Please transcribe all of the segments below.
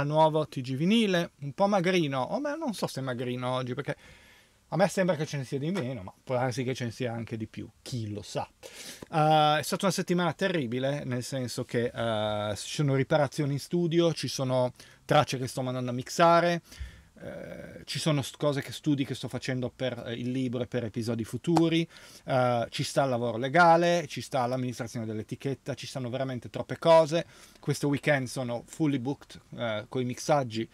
a nuovo TG vinile, un po' magrino, o oh, non so se è magrino oggi perché a me sembra che ce ne sia di meno, ma può darsi che ce ne sia anche di più, chi lo sa. Uh, è stata una settimana terribile, nel senso che uh, ci sono riparazioni in studio, ci sono tracce che sto mandando a mixare, eh, ci sono cose che studi che sto facendo per eh, il libro e per episodi futuri, eh, ci sta il lavoro legale, ci sta l'amministrazione dell'etichetta, ci stanno veramente troppe cose. Questo weekend sono fully booked eh, con i mixaggi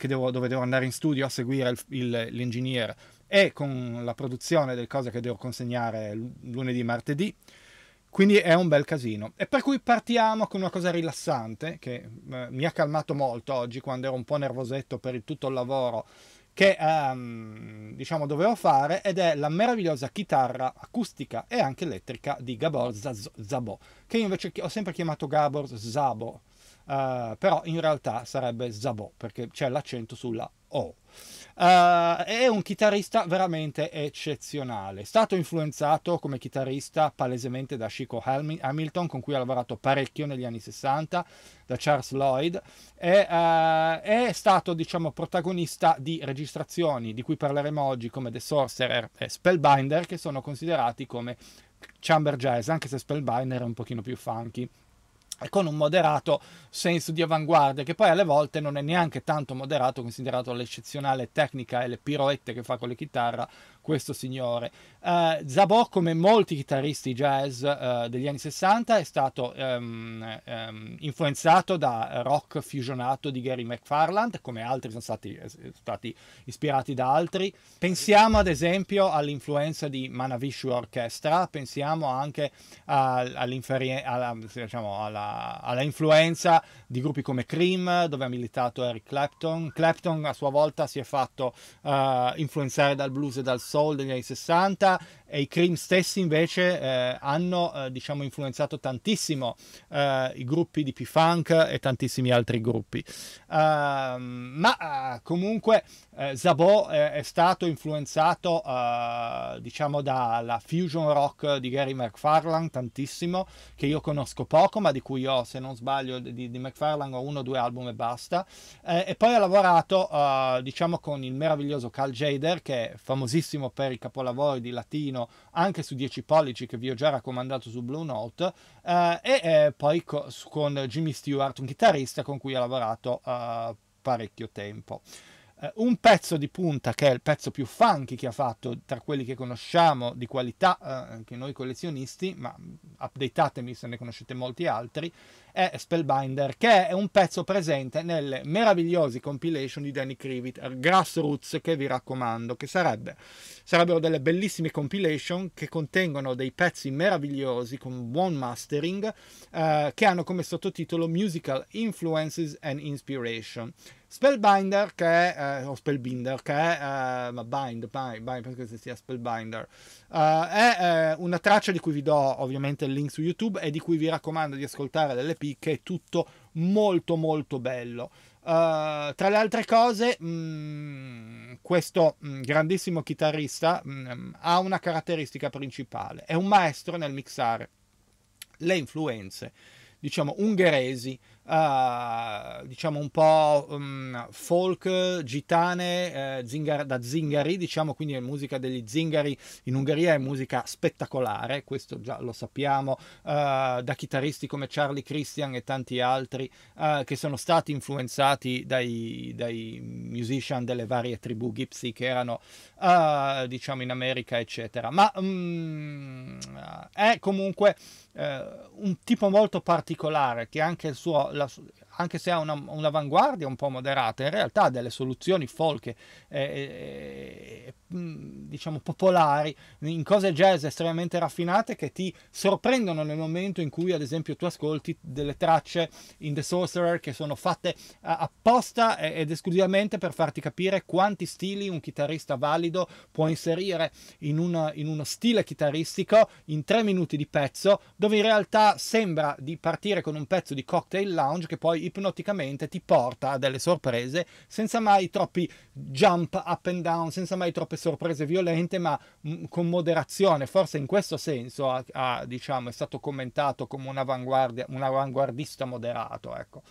devo, dove devo andare in studio a seguire il, il, l'ingegner e con la produzione delle cose che devo consegnare lunedì e martedì. Quindi è un bel casino. E per cui partiamo con una cosa rilassante che eh, mi ha calmato molto oggi quando ero un po' nervosetto per il, tutto il lavoro che um, diciamo dovevo fare ed è la meravigliosa chitarra acustica e anche elettrica di Gabor Zabo, che io invece ho sempre chiamato Gabor Zabo, uh, però in realtà sarebbe Zabo perché c'è l'accento sulla O. Uh, è un chitarrista veramente eccezionale. È stato influenzato come chitarrista palesemente da Chico Hamilton, con cui ha lavorato parecchio negli anni 60, da Charles Lloyd, e uh, è stato, diciamo, protagonista di registrazioni di cui parleremo oggi, come The Sorcerer e Spellbinder, che sono considerati come chamber jazz, anche se Spellbinder è un pochino più funky con un moderato senso di avanguardia, che poi alle volte non è neanche tanto moderato, considerato l'eccezionale tecnica e le piroette che fa con le chitarra, questo signore. Uh, Zabor, come molti chitarristi jazz uh, degli anni 60, è stato um, um, influenzato da rock fusionato di Gary McFarland, come altri sono stati, eh, stati ispirati da altri. Pensiamo ad esempio all'influenza di Manavishu Orchestra, pensiamo anche all'influenza diciamo, alla, alla, di gruppi come Cream, dove ha militato Eric Clapton. Clapton a sua volta si è fatto uh, influenzare dal blues e dal soul degli anni 60 e i Cream stessi invece eh, hanno eh, diciamo influenzato tantissimo eh, i gruppi di P-Funk e tantissimi altri gruppi. Ehm, ma eh, comunque eh, Zabot eh, è stato influenzato eh, diciamo dalla fusion rock di Gary McFarland tantissimo che io conosco poco ma di cui ho se non sbaglio di, di McFarland ho uno o due album e basta eh, e poi ha lavorato eh, diciamo con il meraviglioso Cal Jader che è famosissimo per i capolavori di latino anche su 10 pollici che vi ho già raccomandato su Blue Note eh, e poi co- con Jimmy Stewart un chitarrista con cui ha lavorato parecchio tempo eh, un pezzo di punta che è il pezzo più funky che ha fatto tra quelli che conosciamo di qualità, eh, anche noi collezionisti, ma updatatemi se ne conoscete molti altri, è Spellbinder, che è un pezzo presente nelle meravigliose compilation di Danny Krivit, Grassroots che vi raccomando, che sarebbe, sarebbero delle bellissime compilation che contengono dei pezzi meravigliosi con buon mastering eh, che hanno come sottotitolo Musical Influences and Inspiration. Spellbinder che è, eh, o Spellbinder che è, eh, ma bind, bind, bind, penso che sia Spellbinder, uh, è eh, una traccia di cui vi do ovviamente il link su YouTube e di cui vi raccomando di ascoltare l'LP che è tutto molto molto bello. Uh, tra le altre cose, mh, mm, questo mh, mm, grandissimo chitarrista mh, mm, ha una caratteristica principale, è un maestro nel mixare le influenze, diciamo, ungheresi uh, diciamo un po' um, folk, gitane, eh, zingar- da zingari, diciamo quindi è musica degli zingari in Ungheria, è musica spettacolare, questo già lo sappiamo, uh, da chitarristi come Charlie Christian e tanti altri uh, che sono stati influenzati dai, dai, musician delle varie tribù gipsy che erano diciamo in America eccetera, ma um, è comunque un tipo molto particolare che anche il suo la suya anche se ha una, un'avanguardia un po' moderata, in realtà ha delle soluzioni folk, eh, eh, eh mm, diciamo popolari, in cose jazz estremamente raffinate che ti sorprendono nel momento in cui, ad esempio, tu ascolti delle tracce in The Sorcerer che sono fatte apposta ed esclusivamente per farti capire quanti stili un chitarrista valido può inserire in, una, in uno stile chitarristico in tre minuti di pezzo, dove in realtà sembra di partire con un pezzo di cocktail lounge che poi ipnoticamente ti porta a delle sorprese senza mai troppi jump up and down, senza mai troppe sorprese violente, ma mm, con moderazione. Forse in questo senso ha, ha, diciamo, è stato commentato come un, un avanguardista moderato. Ecco.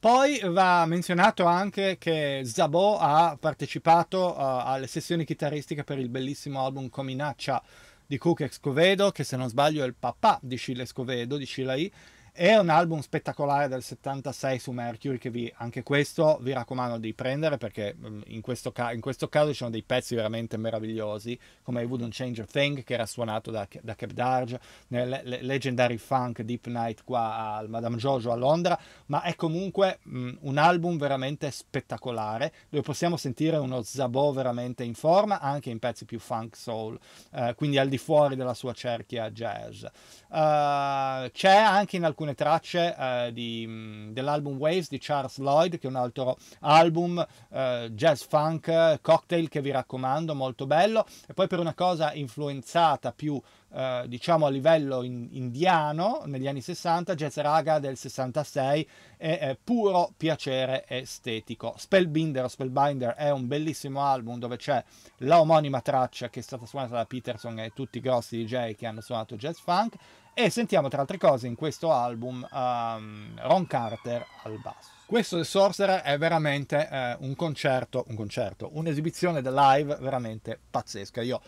Poi va menzionato anche che Zabò ha partecipato uh, alle sessioni chitarristiche per il bellissimo album Cominaccia di Cook Escovedo, che se non sbaglio è il papà di Cile Escovedo, di Cila I, è un album spettacolare del 76 su Mercury che vi, anche questo vi raccomando di prendere perché mm, in questo, ca- in questo caso ci sono dei pezzi veramente meravigliosi come I Wouldn't Change a Thing che era suonato da, da Cap Darge, nel le, Legendary Funk Deep Night qua al Madame Jojo a Londra, ma è comunque mh, mm, un album veramente spettacolare dove possiamo sentire uno Zabò veramente in forma anche in pezzi più funk soul, eh, quindi al di fuori della sua cerchia jazz. Uh, c'è anche in alcuni alcune tracce eh, di, dell'album Waves di Charles Lloyd, che è un altro album eh, jazz funk cocktail che vi raccomando, molto bello. E poi per una cosa influenzata più eh, diciamo a livello in, indiano negli anni 60, Jazz Raga del 66 è puro piacere estetico. Spellbinder o Spellbinder è un bellissimo album dove c'è la omonima traccia che è stata suonata da Peterson e tutti i grossi DJ che hanno suonato jazz funk e sentiamo tra altre cose in questo album um, Ron Carter al basso. Questo The Sorcerer è veramente eh, un concerto, un concerto, un'esibizione da live veramente pazzesca. Io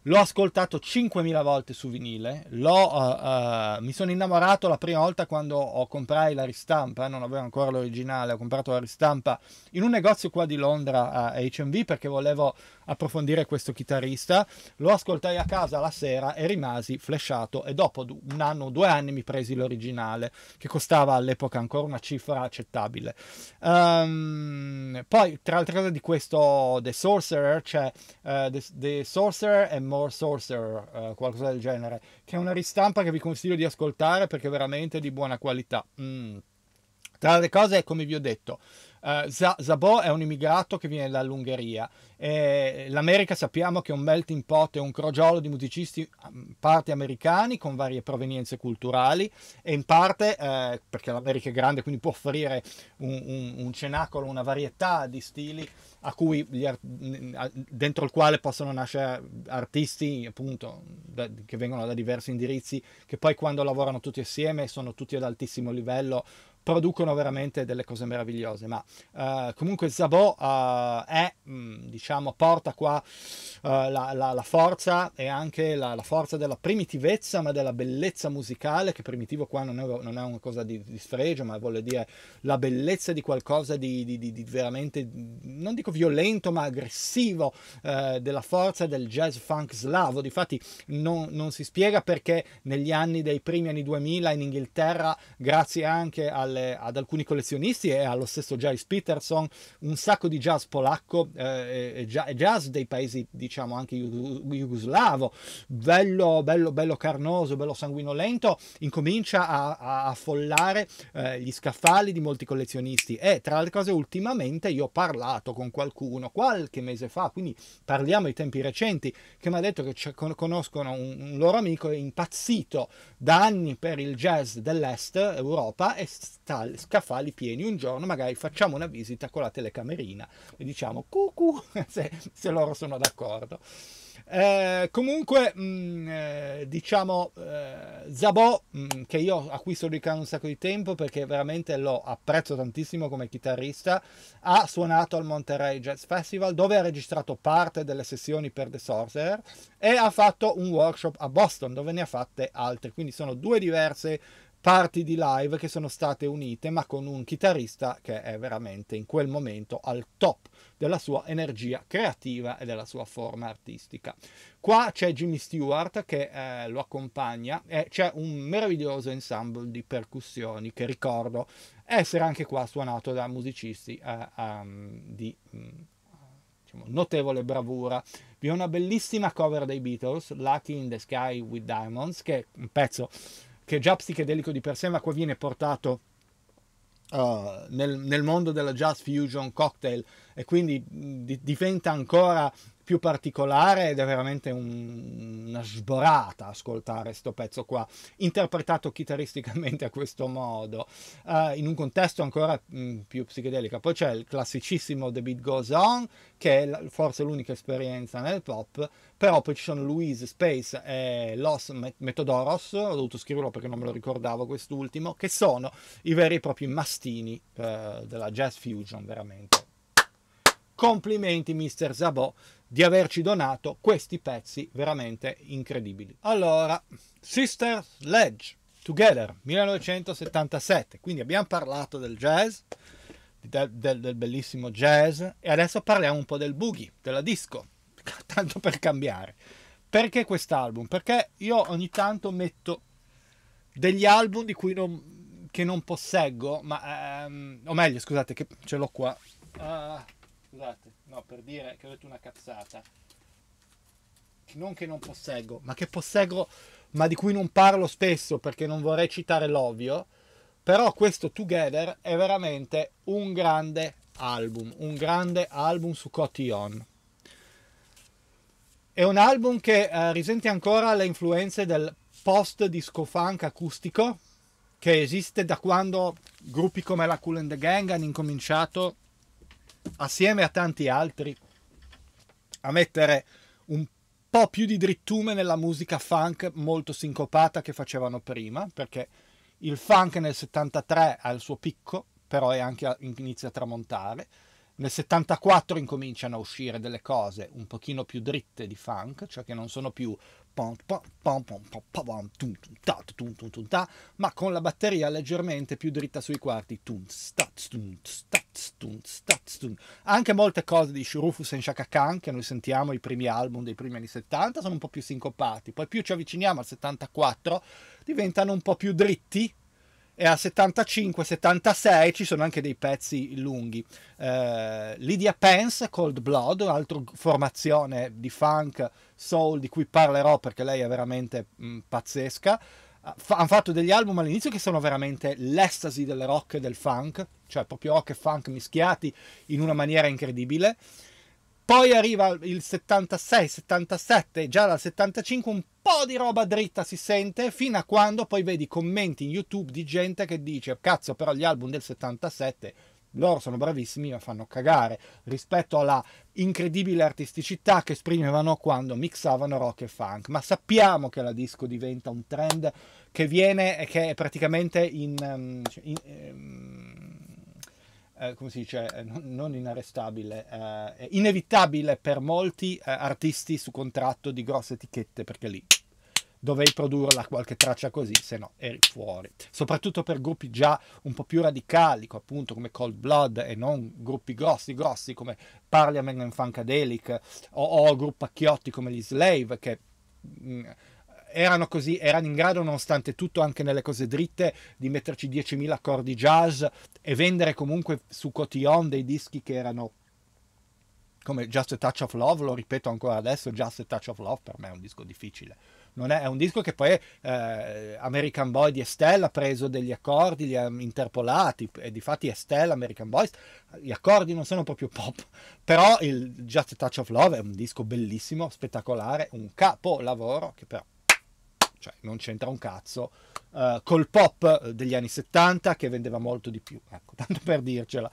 l'ho ascoltato 5.000 volte su vinile, l'ho, uh, uh, mi sono innamorato la prima volta quando ho comprai la ristampa, non avevo ancora l'originale, ho comprato la ristampa in un negozio qua di Londra a HMV perché volevo approfondire questo chitarrista. Lo ascoltai a casa la sera e rimasi flashato e dopo un anno o due anni mi presi l'originale che costava all'epoca ancora una cifra accettabile. Um, poi tra altre cose di questo The Sorcerer c'è cioè, uh, The, The, Sorcerer and More Sorcerer, uh, qualcosa del genere, che è una ristampa che vi consiglio di ascoltare perché è veramente di buona qualità. Mm. Tra le cose, come vi ho detto, Uh, Zabò è un immigrato che viene dall'Ungheria. Eh, L'America sappiamo che è un melting pot, è un crogiolo di musicisti, in mm, parte americani con varie provenienze culturali e in parte, eh, perché l'America è grande, quindi può offrire un, un, un cenacolo, una varietà di stili cui, mm, dentro il quale possono nascere artisti appunto da, che vengono da diversi indirizzi, che poi quando lavorano tutti assieme sono tutti ad altissimo livello producono veramente delle cose meravigliose. Ma eh, comunque Zabò eh, è, mm, diciamo, porta qua eh, la, la, la, forza e anche la, la, forza della primitivezza, ma della bellezza musicale, che primitivo qua non è, non è una cosa di, di, sfregio, ma vuole dire la bellezza di qualcosa di, di, di veramente, non dico violento, ma aggressivo, eh, della forza del jazz funk slavo. Difatti non, non si spiega perché negli anni dei primi anni 2000 in Inghilterra, grazie anche al alle, ad alcuni collezionisti e allo stesso Giles Peterson, un sacco di jazz polacco eh, e jazz dei paesi diciamo anche jugoslavo, bello, bello, bello carnoso, bello sanguinolento, incomincia a, a affollare eh, gli scaffali di molti collezionisti e tra le cose ultimamente io ho parlato con qualcuno qualche mese fa, quindi parliamo di tempi recenti, che mi ha detto che conoscono un, un loro amico impazzito da anni per il jazz dell'est Europa e scaffali pieni. Un giorno magari facciamo una visita con la telecamerina e diciamo cucù se, se loro sono d'accordo. Eh, comunque, mh, mm, eh, diciamo, eh, Zabò, mm, che io a cui sto dedicando un sacco di tempo perché veramente lo apprezzo tantissimo come chitarrista, ha suonato al Monterey Jazz Festival dove ha registrato parte delle sessioni per The Sorcerer e ha fatto un workshop a Boston dove ne ha fatte altre. Quindi sono due diverse parti di live che sono state unite ma con un chitarrista che è veramente in quel momento al top della sua energia creativa e della sua forma artistica. Qua c'è Jimmy Stewart che eh, lo accompagna e c'è un meraviglioso ensemble di percussioni che ricordo essere anche qua suonato da musicisti eh, um, di mm, diciamo, notevole bravura. Vi è una bellissima cover dei Beatles, Lucky in the Sky with Diamonds, che è un pezzo che è già psichedelico di per sé, ma qua viene portato Uh, nel, nel, mondo della jazz fusion cocktail e quindi di, diventa ancora più particolare ed è veramente un, una sborata ascoltare questo pezzo qua, interpretato chitarristicamente a questo modo, uh, in un contesto ancora mh, mm, più psichedelico. Poi c'è il classicissimo The Beat Goes On, che è la, forse l'unica esperienza nel pop, però poi ci sono Louise, Space e Los Metodoros, ho dovuto scriverlo perché non me lo ricordavo quest'ultimo, che sono i veri e propri mastini eh, della jazz fusion, veramente. Complimenti, Mr. Zabot di averci donato questi pezzi veramente incredibili. Allora, Sister Sledge Together 1977, quindi abbiamo parlato del jazz, del, del, del bellissimo jazz e adesso parliamo un po' del boogie, della disco, tanto per cambiare. Perché quest'album? Perché io ogni tanto metto degli album di cui non, che non posseggo, ma, ehm, o meglio, scusate che ce l'ho qua. Uh, scusate no, per dire che ho detto una cazzata, non che non posseggo, ma che posseggo, ma di cui non parlo spesso perché non vorrei citare l'ovvio, però questo Together è veramente un grande album, un grande album su Cotillon. È un album che eh, risente ancora le influenze del post disco funk acustico che esiste da quando gruppi come la Cool and the Gang hanno incominciato assieme a tanti altri, a mettere un po' più di drittume nella musica funk molto sincopata che facevano prima, perché il funk nel 73 ha il suo picco, però anche, inizia a tramontare. Nel 74 incominciano a uscire delle cose un pochino più dritte di funk, cioè che non sono più ma con la batteria leggermente più dritta sui quarti. Anche molte cose di Shurufus e Shaka Khan che noi sentiamo, i primi album dei primi anni 70, sono un po' più sincopati. Poi più ci avviciniamo al 74, diventano un po' più dritti, e a 75-76 ci sono anche dei pezzi lunghi. Eh, Lydia Pence, Cold Blood, un'altra formazione di funk, soul di cui parlerò perché lei è veramente mh, mm, pazzesca. Ah, F- hanno fatto degli album all'inizio che sono veramente l'estasi del rock e del funk, cioè proprio rock e funk mischiati in una maniera incredibile. Poi arriva il 76, 77, già dal 75 un po' di roba dritta si sente, fino a quando poi vedi commenti in YouTube di gente che dice cazzo però gli album del 77 loro sono bravissimi ma fanno cagare rispetto alla incredibile artisticità che esprimevano quando mixavano rock e funk ma sappiamo che la disco diventa un trend che viene e che è praticamente in, ehm, cioè, in, in ehm, eh, come si dice, eh, non inarrestabile, eh, inevitabile per molti eh, artisti su contratto di grosse etichette, perché lì dovevi produrla qualche traccia così, se no eri fuori. Soprattutto per gruppi già un po' più radicali, appunto come Cold Blood e non gruppi grossi grossi come Parliament and Funkadelic o, o gruppacchiotti come gli Slave che... Mh, mm, erano così, erano in grado nonostante tutto anche nelle cose dritte di metterci 10.000 accordi jazz e vendere comunque su Cotillon dei dischi che erano come Just a Touch of Love, lo ripeto ancora adesso, Just a Touch of Love per me è un disco difficile. È, è, un disco che poi eh, American Boy di Estelle ha preso degli accordi, li ha interpolati e di fatti Estelle, American Boys, gli accordi non sono proprio pop, però il Just a Touch of Love è un disco bellissimo, spettacolare, un capolavoro che però cioè non c'entra un cazzo, uh, col pop eh, degli anni 70 che vendeva molto di più, ecco, tanto per dircela.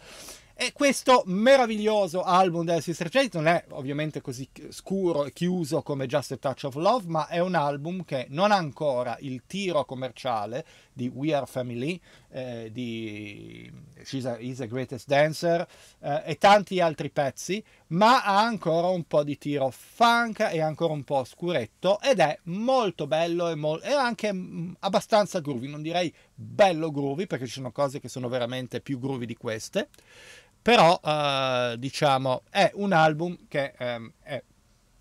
E questo meraviglioso album della Sister Jade non è ovviamente così scuro e chiuso come Just a Touch of Love, ma è un album che non ha ancora il tiro commerciale di We Are Family, eh, di She's a, He's a Greatest Dancer eh, e tanti altri pezzi, ma ha ancora un po' di tiro funk e ancora un po' scuretto ed è molto bello e, mo- e anche mm, abbastanza groovy, non direi bello groovy perché ci sono cose che sono veramente più groovy di queste, però eh, diciamo è un album che ehm, è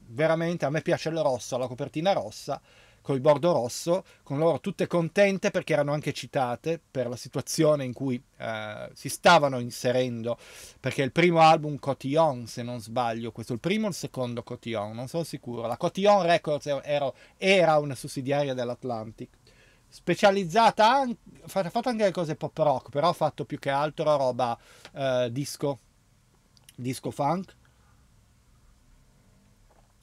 veramente a me piace il rosso, la copertina rossa col bordo rosso, con loro tutte contente perché erano anche citate per la situazione in cui eh, si stavano inserendo, perché il primo album Cotillon, se non sbaglio, questo è il primo o il secondo Cotillon, non sono sicuro, la Cotillon Records era, era una sussidiaria dell'Atlantic, specializzata, anche, ha fatto anche le cose pop rock, però ha fatto più che altro roba eh, disco, disco funk,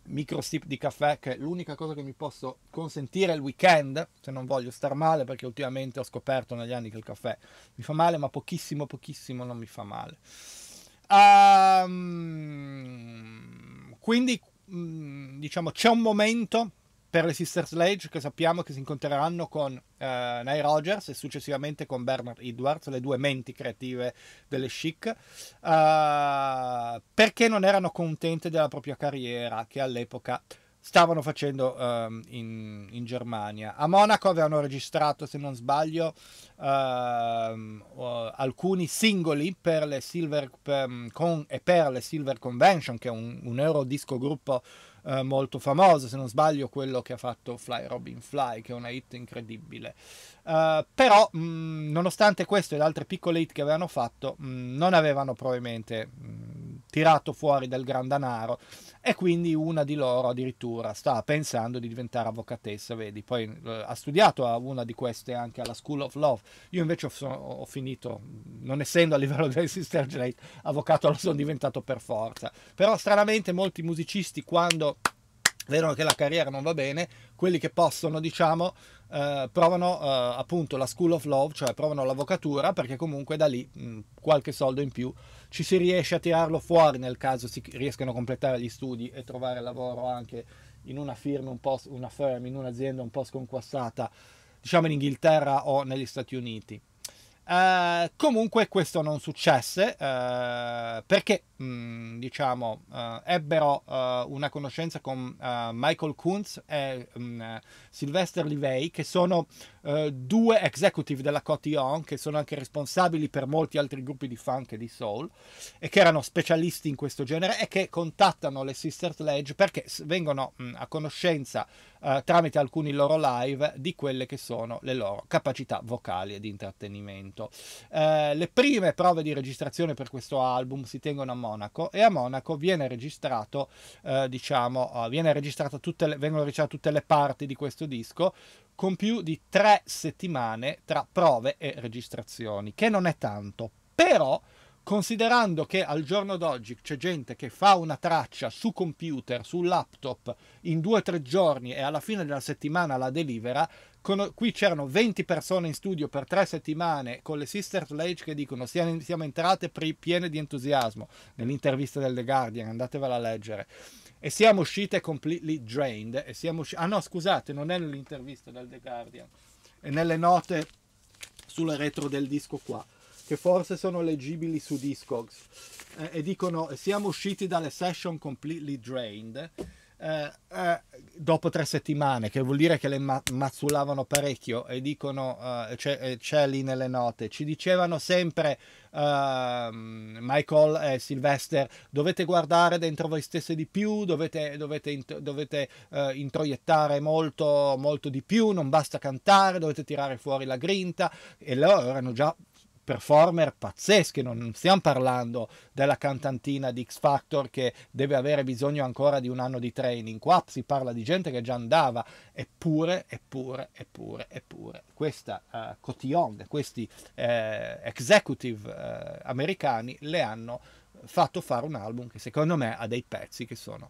micro sip di caffè che è l'unica cosa che mi posso consentire il weekend se non voglio star male perché ultimamente ho scoperto negli anni che il caffè mi fa male ma pochissimo pochissimo non mi fa male um, quindi mm, diciamo c'è un momento per le Sister Sledge che sappiamo che si incontreranno con eh, Nye Rogers e successivamente con Bernard Edwards, le due menti creative delle Chic, eh, perché non erano contente della propria carriera che all'epoca stavano facendo eh, in, in, Germania. A Monaco avevano registrato, se non sbaglio, ehm, alcuni singoli per le Silver, per, ehm, con, e per le Silver Convention, che è un, un eurodisco gruppo eh, molto famoso, se non sbaglio quello che ha fatto Fly Robin Fly, che è una hit incredibile. Uh, però, mh, mm, nonostante questo ed altre piccole hit che avevano fatto, mh, mm, non avevano probabilmente mh, mm, tirato fuori del gran danaro e quindi una di loro addirittura sta pensando di diventare avvocatessa, vedi, poi eh, ha studiato una di queste anche alla School of Love, io invece ho, ho finito, non essendo a livello del Sister Jade, avvocato lo sono diventato per forza, però stranamente molti musicisti quando vedono che la carriera non va bene, quelli che possono, diciamo, eh, provano eh, appunto la School of Love, cioè provano l'avvocatura, perché comunque da lì mh, mm, qualche soldo in più ci si riesce a tirarlo fuori nel caso si riescano a completare gli studi e trovare lavoro anche in una firma, un post, una firm, in un'azienda un po' sconquassata, diciamo in Inghilterra o negli Stati Uniti. Eh, comunque questo non successe eh, perché mh, mm, diciamo eh, ebbero eh, una conoscenza con eh, Michael Kunz e mh, mm, Sylvester Livey che sono due executive della Cotillon che sono anche responsabili per molti altri gruppi di funk e di soul e che erano specialisti in questo genere e che contattano le Sister Sledge perché vengono mh, mm, a conoscenza eh, tramite alcuni loro live di quelle che sono le loro capacità vocali e di intrattenimento. Eh, le prime prove di registrazione per questo album si tengono a Monaco e a Monaco viene registrato, eh, diciamo, eh, viene registrata tutte le, vengono registrate tutte le parti di questo disco con più di tre settimane tra prove e registrazioni, che non è tanto, però considerando che al giorno d'oggi c'è gente che fa una traccia su computer, sul laptop, in due o tre giorni e alla fine della settimana la delivera, con, qui c'erano 20 persone in studio per tre settimane con le Sister Sledge che dicono siamo, siamo entrate pre, piene di entusiasmo nell'intervista del The Guardian, andatevela a leggere. E siamo uscite completely drained. E siamo usci- ah no, scusate, non è nell'intervista del The Guardian, è nelle note sulla retro del disco qua che forse sono leggibili su Discogs eh, e dicono siamo usciti dalle session completely drained eh, eh, dopo tre settimane che vuol dire che le ma- mazzulavano parecchio e dicono eh, c'è, eh, c'è, lì nelle note ci dicevano sempre ehm, Michael e Sylvester dovete guardare dentro voi stesse di più dovete, dovete, int- dovete eh, introiettare molto molto di più non basta cantare dovete tirare fuori la grinta e loro erano già performer pazzesche, non stiamo parlando della cantantina di X Factor che deve avere bisogno ancora di un anno di training, qua si parla di gente che già andava, eppure, eppure, eppure, eppure, questa uh, eh, Cotillon, questi uh, executive uh, americani le hanno fatto fare un album che secondo me ha dei pezzi che sono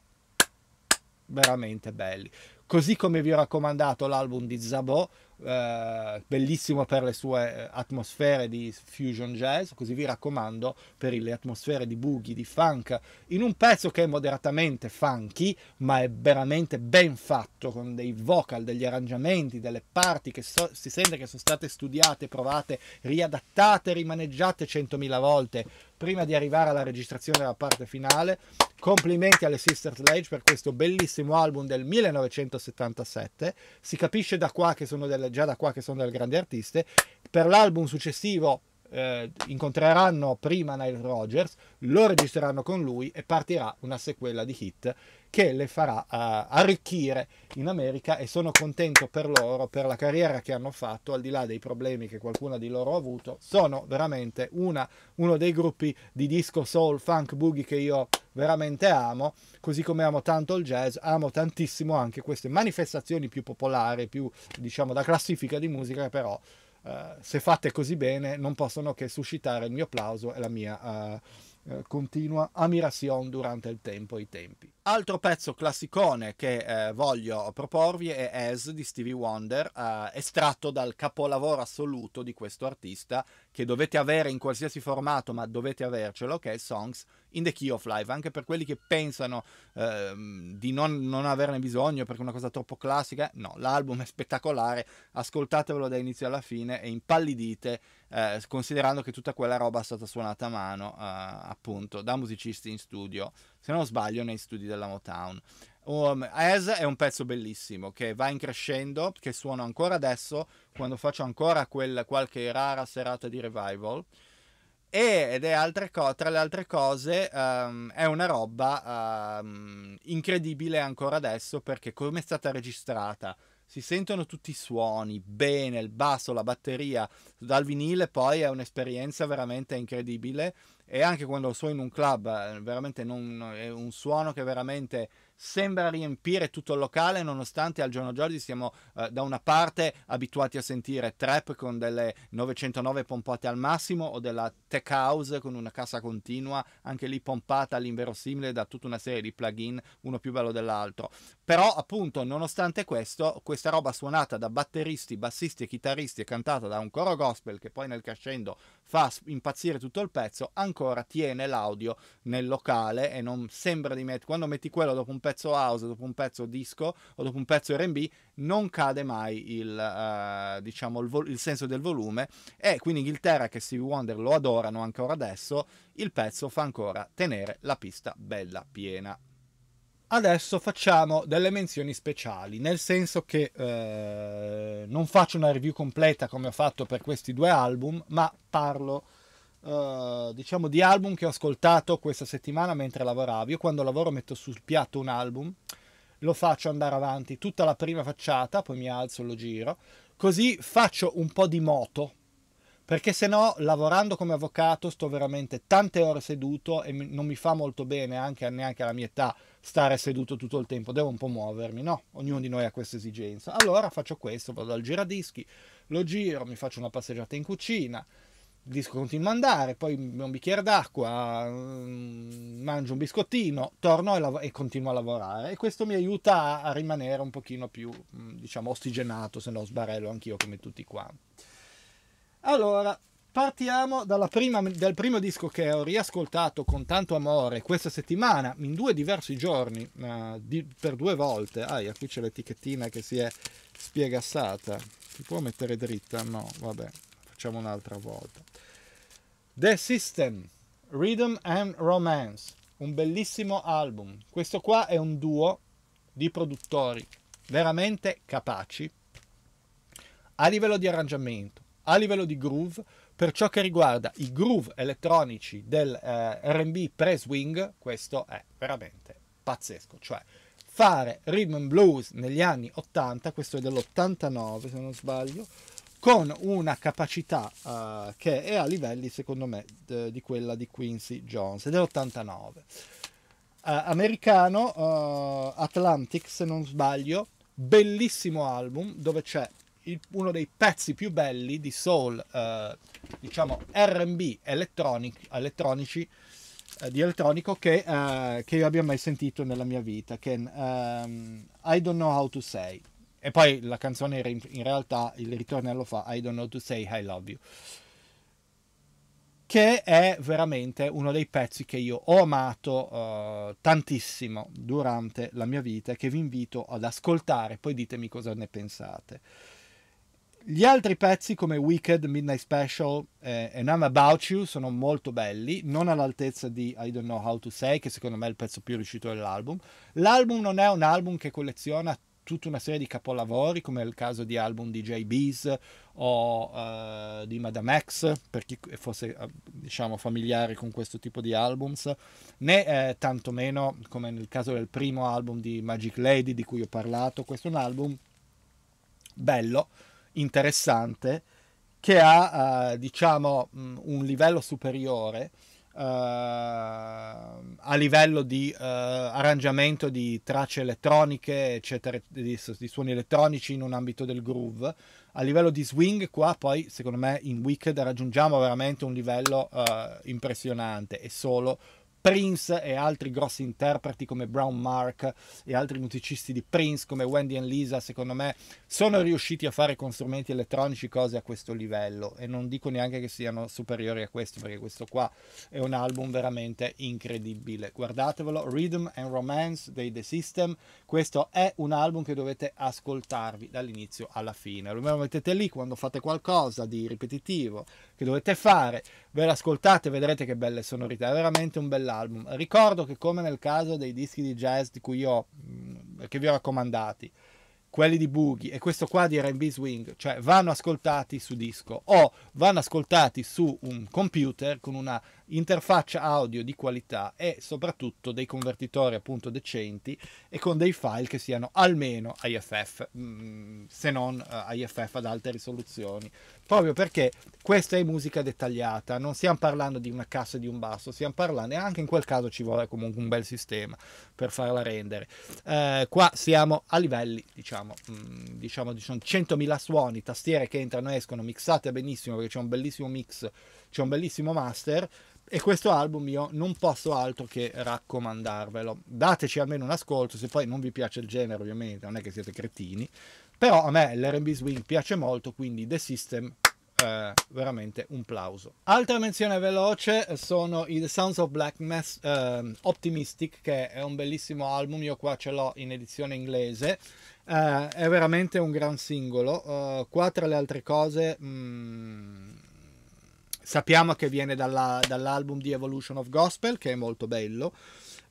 veramente belli. Così come vi ho raccomandato l'album di Zabot, eh, bellissimo per le sue eh, atmosfere di fusion jazz, così vi raccomando per le atmosfere di boogie, di funk, in un pezzo che è moderatamente funky, ma è veramente ben fatto, con dei vocal, degli arrangiamenti, delle parti che so- si sente che sono state studiate, provate, riadattate, rimaneggiate centomila volte prima di arrivare alla registrazione della parte finale. Complimenti alle Sister Sledge per questo bellissimo album del 1977. Si capisce da qua che sono delle già da qua che sono delle grandi artiste, per l'album successivo eh, incontreranno prima Nile Rogers, lo registreranno con lui e partirà una sequela di hit che le farà eh, arricchire in America e sono contento per loro, per la carriera che hanno fatto, al di là dei problemi che qualcuna di loro ha avuto, sono veramente una, uno dei gruppi di disco soul, funk, boogie che io veramente amo, così come amo tanto il jazz, amo tantissimo anche queste manifestazioni più popolari, più diciamo da classifica di musica, però eh, se fatte così bene non possono che suscitare il mio applauso e la mia... Eh, eh continua ammirazione durante il tempo e i tempi. Altro pezzo classicone che eh, voglio proporvi è As di Stevie Wonder, eh, estratto dal capolavoro assoluto di questo artista che dovete avere in qualsiasi formato, ma dovete avercelo, che è Songs in the Key of Life, anche per quelli che pensano ehm, di non, non, averne bisogno perché è una cosa troppo classica. No, l'album è spettacolare, ascoltatevelo da inizio alla fine e impallidite, eh, considerando che tutta quella roba è stata suonata a mano, eh, appunto, da musicisti in studio, se non sbaglio, nei studi della Motown. Um, As è un pezzo bellissimo che va in crescendo, che suono ancora adesso, quando faccio ancora quel, qualche rara serata di revival. E, ed è altre co- tra le altre cose, um, è una roba um, incredibile ancora adesso perché come è stata registrata, si sentono tutti i suoni, bene, il basso, la batteria, dal vinile poi è un'esperienza veramente incredibile e anche quando lo suono in un club eh, veramente non, è un suono che veramente sembra riempire tutto il locale nonostante al giorno d'oggi siamo eh, da una parte abituati a sentire trap con delle 909 pompate al massimo o della tech house con una cassa continua anche lì pompata all'inverosimile da tutta una serie di plugin uno più bello dell'altro però appunto nonostante questo questa roba suonata da batteristi bassisti e chitarristi e cantata da un coro gospel che poi nel crescendo fa impazzire tutto il pezzo, ancora tiene l'audio nel locale e non sembra di mettere, quando metti quello dopo un pezzo house, dopo un pezzo disco o dopo un pezzo RB, non cade mai il, uh, diciamo, il, vol- il senso del volume e quindi Inghilterra che Stevie Wonder lo adorano ancora adesso, il pezzo fa ancora tenere la pista bella piena adesso facciamo delle menzioni speciali, nel senso che eh, non faccio una review completa come ho fatto per questi due album, ma parlo eh, diciamo di album che ho ascoltato questa settimana mentre lavoravo. Io quando lavoro metto sul piatto un album, lo faccio andare avanti tutta la prima facciata, poi mi alzo e lo giro, così faccio un po' di moto perché se no lavorando come avvocato sto veramente tante ore seduto e non mi fa molto bene anche, neanche alla mia età stare seduto tutto il tempo, devo un po' muovermi, no? Ognuno di noi ha questa esigenza. Allora faccio questo, vado al giradischi, lo giro, mi faccio una passeggiata in cucina, il disco continua a andare, poi un bicchiere d'acqua, mm, mangio un biscottino, torno e, lav- e, continuo a lavorare e questo mi aiuta a, rimanere un pochino più, mm, diciamo, ostigenato, se no sbarello anch'io come tutti quanti. Allora, partiamo prima, dal primo disco che ho riascoltato con tanto amore questa settimana, in due diversi giorni, uh, di, per due volte. Aia, ah, qui c'è l'etichettina che si è spiegassata. Si può mettere dritta? No, vabbè, facciamo un'altra volta. The System, Rhythm and Romance, un bellissimo album. Questo qua è un duo di produttori veramente capaci a livello di arrangiamento a livello di groove per ciò che riguarda i groove elettronici del eh, RB pre-swing, questo è veramente pazzesco. Cioè, fare rhythm and blues negli anni 80, questo è dell'89 se non sbaglio, con una capacità eh, che è a livelli, secondo me, de, di quella di Quincy Jones, dell'89. Eh, americano, eh, Atlantic se non sbaglio, bellissimo album dove c'è il, uno dei pezzi più belli di soul, eh, diciamo RB elettronici, eh, di elettronico che, eh, che, io abbia mai sentito nella mia vita, che um, I Don't Know How to Say. E poi la canzone in, in realtà il ritornello fa I Don't Know to Say I Love You che è veramente uno dei pezzi che io ho amato uh, tantissimo durante la mia vita e che vi invito ad ascoltare, poi ditemi cosa ne pensate. Gli altri pezzi come Wicked, Midnight Special eh, e I'm About You sono molto belli, non all'altezza di I Don't Know How To Say, che secondo me è il pezzo più riuscito dell'album. L'album non è un album che colleziona tutta una serie di capolavori, come è il caso di album di J.B.'s o uh, di Madame X, per chi fosse eh, diciamo, familiare con questo tipo di albums, né eh, tantomeno come nel caso del primo album di Magic Lady di cui ho parlato. Questo è un album bello interessante che ha, eh, diciamo, mm, un livello superiore eh, a livello di eh, arrangiamento di tracce elettroniche, eccetera, di, di, suoni elettronici in un ambito del groove. A livello di swing, qua poi, secondo me, in Wicked raggiungiamo veramente un livello eh, impressionante e solo Prince e altri grossi interpreti come Brown Mark e altri musicisti di Prince come Wendy and Lisa, secondo me, sono riusciti a fare con strumenti elettronici cose a questo livello e non dico neanche che siano superiori a questo perché questo qua è un album veramente incredibile. Guardatevelo, Rhythm and Romance dei The System questo è un album che dovete ascoltarvi dall'inizio alla fine. Lo mettete lì quando fate qualcosa di ripetitivo che dovete fare, ve l'ascoltate e vedrete che belle sonorità. È veramente un bell'album. Ricordo che, come nel caso dei dischi di jazz di cui ho, mm, che vi ho raccomandati, quelli di Boogie e questo qua di R&B Swing, cioè vanno ascoltati su disco o vanno ascoltati su un computer con una interfaccia audio di qualità e soprattutto dei convertitori appunto decenti e con dei file che siano almeno IFF, mm, se non eh, IFF ad alte risoluzioni, proprio perché questa è musica dettagliata, non stiamo parlando di una cassa di un basso, stiamo parlando e anche in quel caso ci vuole comunque un bel sistema per farla rendere. Eh, qua siamo a livelli, diciamo, mm, diciamo, diciamo 100.000 suoni, tastiere che entrano e escono, mixate benissimo perché c'è un bellissimo mix, c'è un bellissimo master e questo album io non posso altro che raccomandarvelo. Dateci almeno un ascolto, se poi non vi piace il genere ovviamente, non è che siete cretini, però a me l'R&B Swing piace molto, quindi The System eh, veramente un plauso. Altra menzione veloce sono i The Sounds of Black Mass eh, Optimistic, che è un bellissimo album, io qua ce l'ho in edizione inglese, eh, è veramente un gran singolo. Eh, qua tra le altre cose... Mh, mm, Sappiamo che viene dalla, dall'album di Evolution of Gospel, che è molto bello.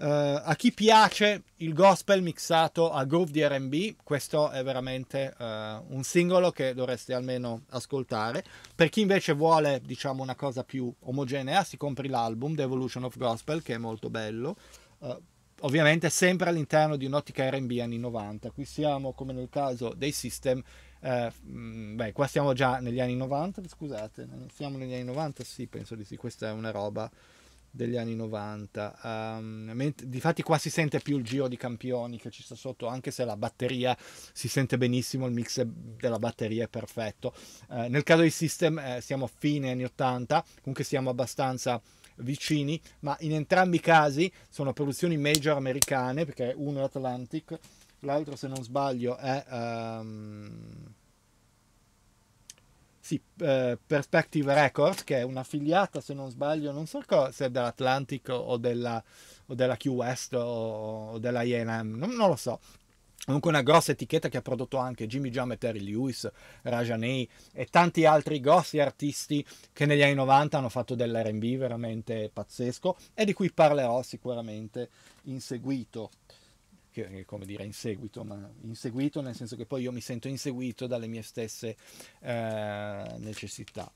Uh, a chi piace il gospel mixato a groove di RB, questo è veramente uh, un singolo che dovreste almeno ascoltare. Per chi invece vuole, diciamo, una cosa più omogenea, si compri l'album The Evolution of Gospel, che è molto bello. Uh, ovviamente sempre all'interno di un'ottica RB anni 90. Qui siamo, come nel caso dei System, eh, mm, beh, qua siamo già negli anni 90, scusate, siamo negli anni 90, sì, penso di sì, questa è una roba degli anni 90. Um, ment- difatti qua si sente più il giro di campioni che ci sta sotto, anche se la batteria si sente benissimo, il mix della batteria è perfetto. Uh, nel caso di System eh, siamo a fine anni 80, comunque siamo abbastanza vicini, ma in entrambi i casi sono produzioni major americane, perché uno è Atlantic l'altro se non sbaglio è... Um, sì, eh, Perspective Records, che è un'affiliata, se non sbaglio, non so se è dell'Atlantic o della, o della Q West o, o della INM, non, non, lo so. Comunque una grossa etichetta che ha prodotto anche Jimmy Jam e Terry Lewis, Rajaney e tanti altri grossi artisti che negli anni 90 hanno fatto dell'R&B veramente pazzesco e di cui parlerò sicuramente in seguito che, come dire inseguito, ma inseguito nel senso che poi io mi sento inseguito dalle mie stesse eh, necessità.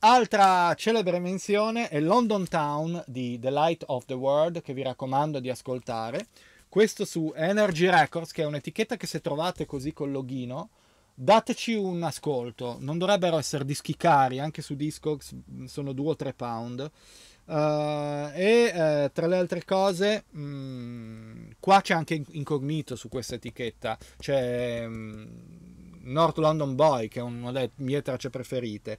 Altra celebre menzione è London Town di The Light of the World che vi raccomando di ascoltare. Questo su Energy Records che è un'etichetta che se trovate così col loghino dateci un ascolto. Non dovrebbero essere dischi cari, anche su Discogs sono 2 o 3 pound. Eh, e uh, tra le altre cose, mh, mm, qua c'è anche incognito su questa etichetta, c'è mh, mm, North London Boy che è una delle mie tracce preferite.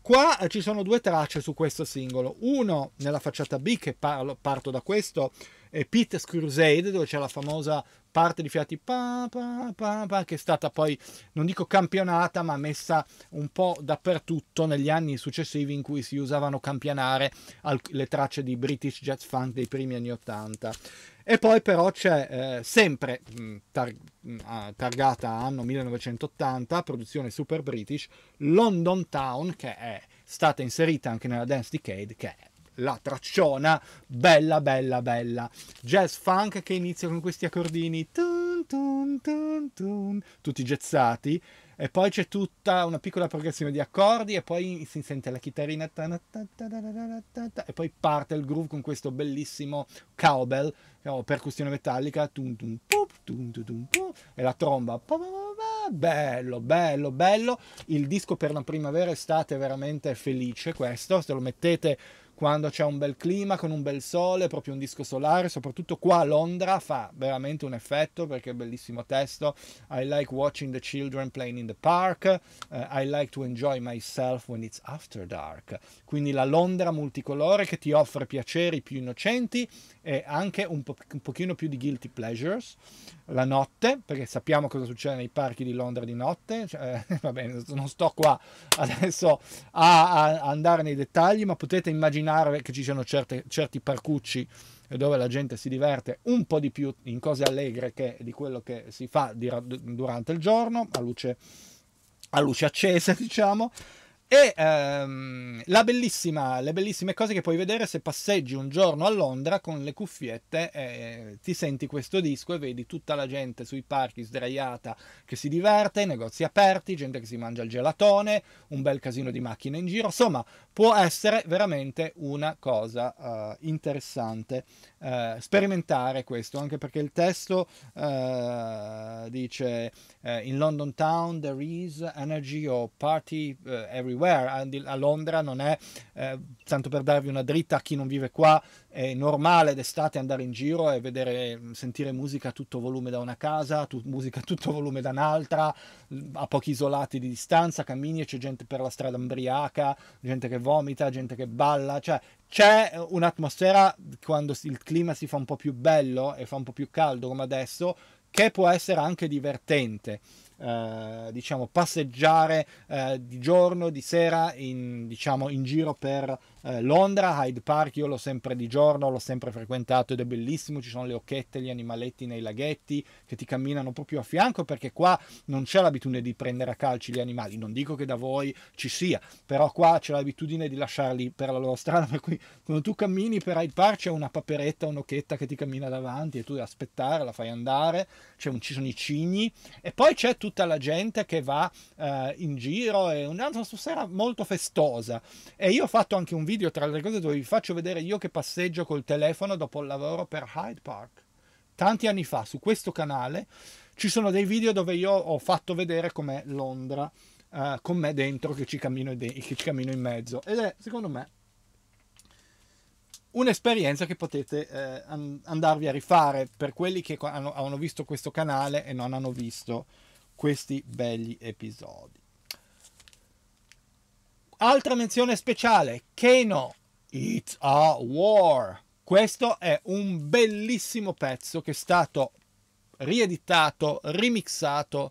Qua eh, ci sono due tracce su questo singolo, uno nella facciata B che parlo, parto da questo, eh, Pete's Crusade, dove c'è la famosa parte di fiati pa, pa, pa, pa, che è stata poi, non dico campionata, ma messa un po' dappertutto negli anni successivi in cui si usavano campionare le tracce di British Jazz Funk dei primi anni Ottanta. E poi però c'è eh, sempre mm, tar- mm, targata anno 1980, produzione super british, London Town, che è stata inserita anche nella Dance Decade, che è la tracciona bella bella bella jazz funk che inizia con questi accordini tun, tun, tun, tutti jazzati e poi c'è tutta una piccola progressione di accordi e poi si sente la chitarrina e poi parte il groove con questo bellissimo cowbell o oh, percussione metallica e la tromba bello bello bello il disco per la primavera estate è veramente felice questo se lo mettete quando c'è un bel clima con un bel sole, proprio un disco solare, soprattutto qua a Londra fa veramente un effetto perché è bellissimo testo. I like watching the children playing in the park, uh, I like to enjoy myself when it's after dark. Quindi la Londra multicolore che ti offre piaceri più innocenti e anche un, po- un pochino più di guilty pleasures la notte, perché sappiamo cosa succede nei parchi di Londra di notte, cioè, eh, va bene, non sto qua adesso a, a, andare nei dettagli, ma potete immaginare che ci siano certe, certi parcucci dove la gente si diverte un po' di più in cose allegre che di quello che si fa di, durante il giorno, a luce, a luce accesa diciamo, e ehm, bellissima, le bellissime cose che puoi vedere se passeggi un giorno a Londra con le cuffiette, eh, ti senti questo disco e vedi tutta la gente sui parchi sdraiata che si diverte, negozi aperti, gente che si mangia il gelatone, un bel casino di macchine in giro, insomma può essere veramente una cosa eh, interessante eh, sperimentare questo, anche perché il testo eh, dice eh, in London Town there is energy or party eh, everywhere, a, a Londra non è, eh, tanto per darvi una dritta a chi non vive qua, è normale d'estate andare in giro e vedere, mm, sentire musica a tutto volume da una casa, tu, musica a tutto volume da un'altra, mm, a pochi isolati di distanza, cammini e c'è gente per la strada ambriaca, gente che vomita, gente che balla, cioè c'è un'atmosfera quando il clima si fa un po' più bello e fa un po' più caldo come adesso, che può essere anche divertente. Eh, diciamo passeggiare eh, di giorno, di sera, in, diciamo, in giro per eh, Londra, Hyde Park, io l'ho sempre di giorno, l'ho sempre frequentato ed è bellissimo, ci sono le occhette, gli animaletti nei laghetti che ti camminano proprio a fianco perché qua non c'è l'abitudine di prendere a calci gli animali, non dico che da voi ci sia, però qua c'è l'abitudine di lasciarli per la loro strada, per cui quando tu cammini per Hyde Park c'è una paperetta, un'occhetta che ti cammina davanti e tu devi aspettare, la fai andare, un, ci sono i cigni e poi c'è tutta la gente che va eh, in giro, è sera molto festosa e io ho fatto anche un video video, tra le cose, dove vi faccio vedere io che passeggio col telefono dopo il lavoro per Hyde Park. Tanti anni fa, su questo canale, ci sono dei video dove io ho fatto vedere com'è Londra eh, con me dentro che ci, cammino, de- che ci cammino in mezzo. Ed è, secondo me, un'esperienza che potete eh, andarvi a rifare per quelli che hanno, hanno visto questo canale e non hanno visto questi belli episodi. Altra menzione speciale, Keno, It's a War. Questo è un bellissimo pezzo che è stato rieditato, remixato,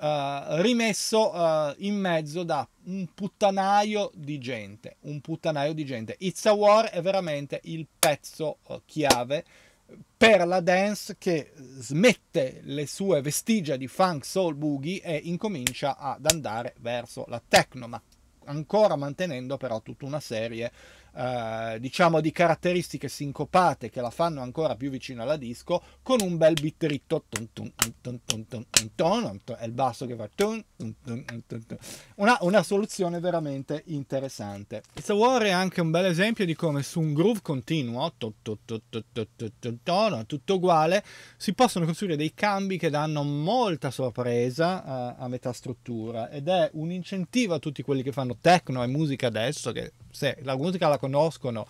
uh, rimesso uh, in mezzo da un puttanaio di gente, un puttanaio di gente. It's a War è veramente il pezzo eh, chiave per la dance che smette le sue vestigia di funk soul boogie e incomincia ad andare verso la techno, ma ancora mantenendo però tutta una serie eh, diciamo di caratteristiche sincopate che la fanno ancora più vicina alla disco con un bel beat ritto è il basso che fa una, una soluzione veramente interessante It's a War è anche un bel esempio di come su un groove continuo tutto uguale si possono costruire dei cambi che danno molta sorpresa a, a metà struttura ed è un incentivo a tutti quelli che fanno techno e musica adesso che se la musica la conoscono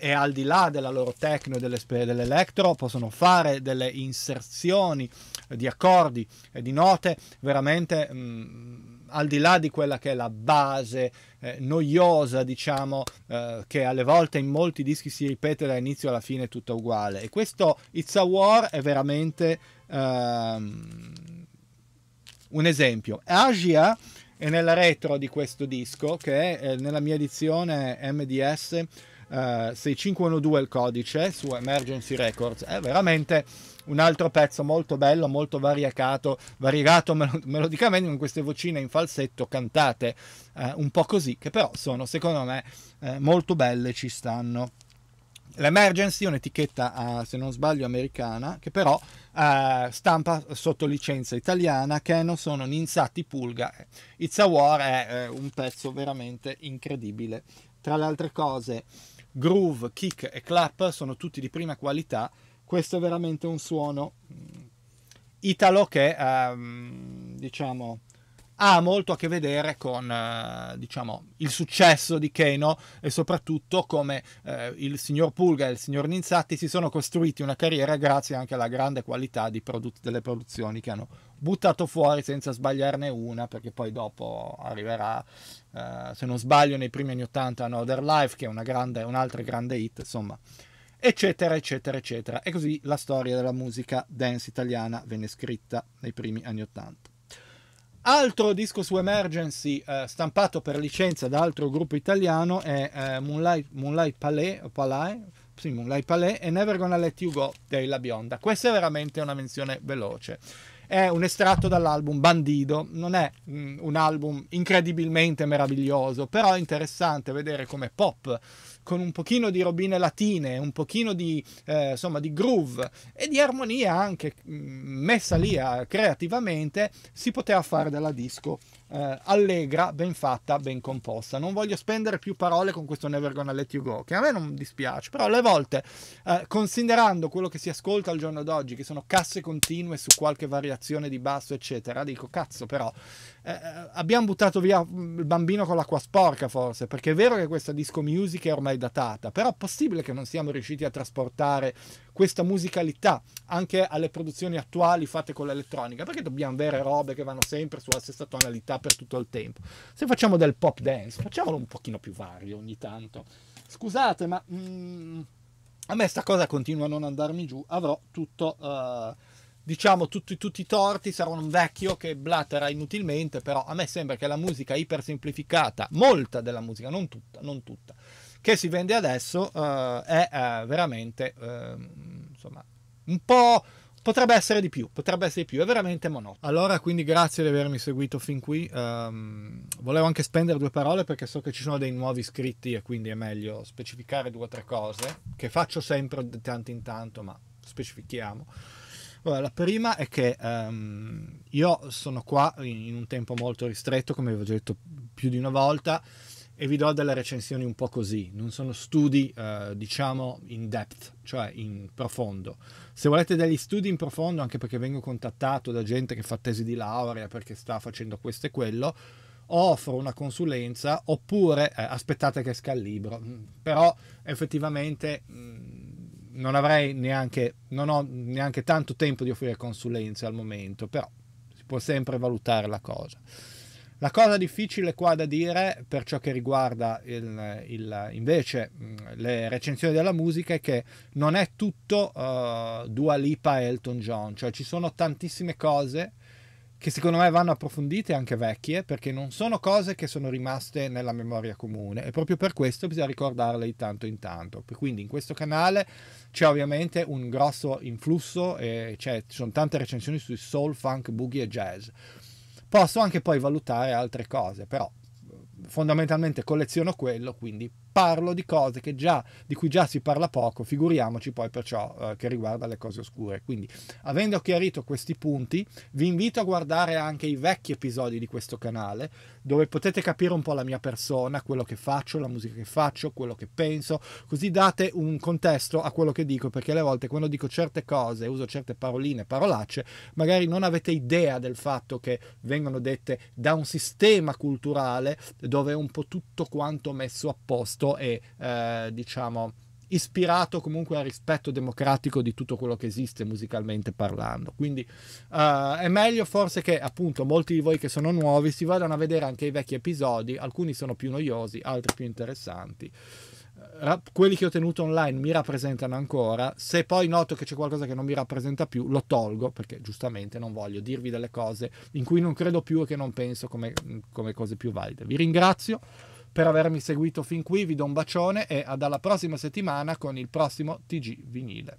e al di là della loro techno e dell'elettro possono fare delle inserzioni di accordi e di note veramente mh, mm, al di là di quella che è la base eh, noiosa diciamo eh, che alle volte in molti dischi si ripete da inizio alla fine tutto uguale e questo It's a War è veramente ehm, un esempio Asia e nella retro di questo disco, che è, eh, nella mia edizione MDS Uh, 6512 il codice su Emergency Records. È veramente un altro pezzo molto bello, molto variegato, variegato melodicamente con queste vocine in falsetto cantate uh, un po' così, che però sono secondo me uh, molto belle, ci stanno l'Emergency è un'etichetta, ah, se non sbaglio, americana, che però Uh, stampa sotto licenza italiana che non sono Ninzati Pulga. It's a War è uh, un pezzo veramente incredibile. Tra le altre cose, groove, kick e clap sono tutti di prima qualità. Questo è veramente un suono mm, italo che, uh, diciamo, ha molto a che vedere con eh, diciamo, il successo di Keno e soprattutto come eh, il signor Pulga e il signor Ninzatti si sono costruiti una carriera grazie anche alla grande qualità prodotti, delle produzioni che hanno buttato fuori senza sbagliarne una perché poi dopo arriverà eh, se non sbaglio nei primi anni 80 Another Life che è grande, un'altra grande hit insomma eccetera eccetera eccetera e così la storia della musica dance italiana venne scritta nei primi anni 80 Altro disco su Emergency eh, stampato per licenza da altro gruppo italiano è eh, Moonlight, Moonlight Palais, Palais, sì, Moonlight Palais e Never Gonna Let You Go della Bionda. Questa è veramente una menzione veloce. È un estratto dall'album Bandido, non è mh, mm, un album incredibilmente meraviglioso, però è interessante vedere come pop con un pochino di robine latine, un pochino di, eh, insomma, di groove e di armonia anche mm, messa lì a, eh, creativamente, si poteva fare della disco eh, allegra, ben fatta, ben composta. Non voglio spendere più parole con questo Never Gonna Let You Go, che a me non dispiace, però alle volte, eh, considerando quello che si ascolta al giorno d'oggi, che sono casse continue su qualche variazione di basso, eccetera, dico cazzo però, eh, eh abbiamo buttato via mm, il bambino con l'acqua sporca forse, perché è vero che questa disco music è ormai datata, però è possibile che non siamo riusciti a trasportare questa musicalità anche alle produzioni attuali fatte con l'elettronica, perché dobbiamo avere robe che vanno sempre sulla stessa tonalità per tutto il tempo. Se facciamo del pop dance, facciamolo un pochino più vario ogni tanto. Scusate, ma mm, a me sta cosa continua a non andarmi giù, avrò tutto... Uh, diciamo tutti, tutti, i torti, sarò un vecchio che blatterà inutilmente, però a me sembra che la musica ipersemplificata, molta della musica, non tutta, non tutta, che si vende adesso eh, è eh, veramente ehm, insomma un po' potrebbe essere di più, potrebbe essere di più, è veramente monotono. Allora, quindi grazie di avermi seguito fin qui. Um, volevo anche spendere due parole perché so che ci sono dei nuovi iscritti e quindi è meglio specificare due o tre cose che faccio sempre di tanto in tanto, ma specifichiamo. Allora, la prima è che um, io sono qua in, in un tempo molto ristretto, come vi ho detto più di una volta e vi do delle recensioni un po' così, non sono studi eh, diciamo in depth, cioè in profondo. Se volete degli studi in profondo, anche perché vengo contattato da gente che fa tesi di laurea perché sta facendo questo e quello, offro una consulenza oppure eh, aspettate che esca il libro. Mm, però effettivamente mh, mm, non avrei neanche, non ho neanche tanto tempo di offrire consulenze al momento, però si può sempre valutare la cosa. La cosa difficile qua da dire per ciò che riguarda il, il, invece mm, le recensioni della musica è che non è tutto uh, Dua Lipa e Elton John, cioè ci sono tantissime cose che secondo me vanno approfondite anche vecchie perché non sono cose che sono rimaste nella memoria comune e proprio per questo bisogna ricordarle di tanto in tanto quindi in questo canale c'è ovviamente un grosso influsso e ci sono tante recensioni sui soul, funk, boogie e jazz Posso anche poi valutare altre cose, però fondamentalmente colleziono quello, quindi parlo di cose già, di cui già si parla poco, figuriamoci poi per ciò eh, che riguarda le cose oscure. Quindi, avendo chiarito questi punti, vi invito a guardare anche i vecchi episodi di questo canale, dove potete capire un po' la mia persona, quello che faccio, la musica che faccio, quello che penso, così date un contesto a quello che dico, perché alle volte quando dico certe cose, uso certe paroline, parolacce, magari non avete idea del fatto che vengono dette da un sistema culturale dove è un po' tutto quanto messo a posto e eh, diciamo ispirato comunque al rispetto democratico di tutto quello che esiste musicalmente parlando. Quindi uh, è meglio forse che appunto molti di voi che sono nuovi si vadano a vedere anche i vecchi episodi, alcuni sono più noiosi, altri più interessanti. Uh, quelli che ho tenuto online mi rappresentano ancora, se poi noto che c'è qualcosa che non mi rappresenta più lo tolgo perché giustamente non voglio dirvi delle cose in cui non credo più e che non penso come, come cose più valide. Vi ringrazio per avermi seguito fin qui, vi do un bacione e ad eh, alla prossima settimana con il prossimo TG Vinile.